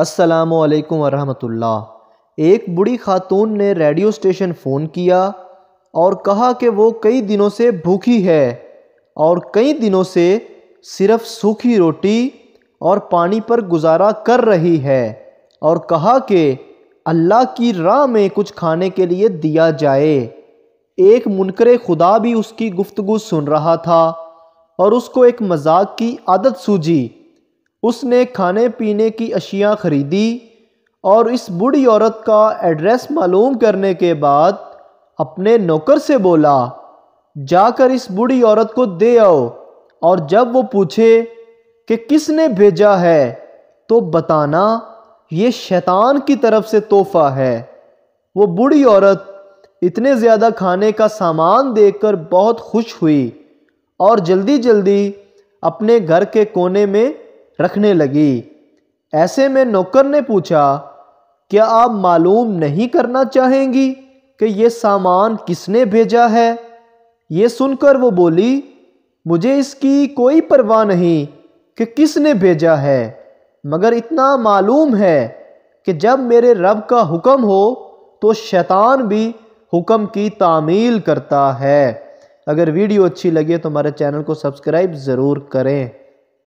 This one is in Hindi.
असलकम वालेकुम एक बुढ़ी खातून ने रेडियो स्टेशन फ़ोन किया और कहा कि वो कई दिनों से भूखी है और कई दिनों से सिर्फ सूखी रोटी और पानी पर गुजारा कर रही है और कहा कि अल्लाह की राह में कुछ खाने के लिए दिया जाए एक मुनकर खुदा भी उसकी गुफ्तगु सुन रहा था और उसको एक मजाक की आदत सूझी उसने खाने पीने की अशियाँ ख़रीदी और इस बूढ़ी औरत का एड्रेस मालूम करने के बाद अपने नौकर से बोला जाकर इस बूढ़ी औरत को दे आओ और जब वो पूछे कि किसने भेजा है तो बताना ये शैतान की तरफ से तोहफा है वो बूढ़ी औरत इतने ज़्यादा खाने का सामान देखकर बहुत खुश हुई और जल्दी जल्दी अपने घर के कोने में रखने लगी ऐसे में नौकर ने पूछा क्या आप मालूम नहीं करना चाहेंगी कि ये सामान किसने भेजा है ये सुनकर वो बोली मुझे इसकी कोई परवाह नहीं कि किसने भेजा है मगर इतना मालूम है कि जब मेरे रब का हुक्म हो तो शैतान भी हुक्म की तामील करता है अगर वीडियो अच्छी लगे तो हमारे चैनल को सब्सक्राइब ज़रूर करें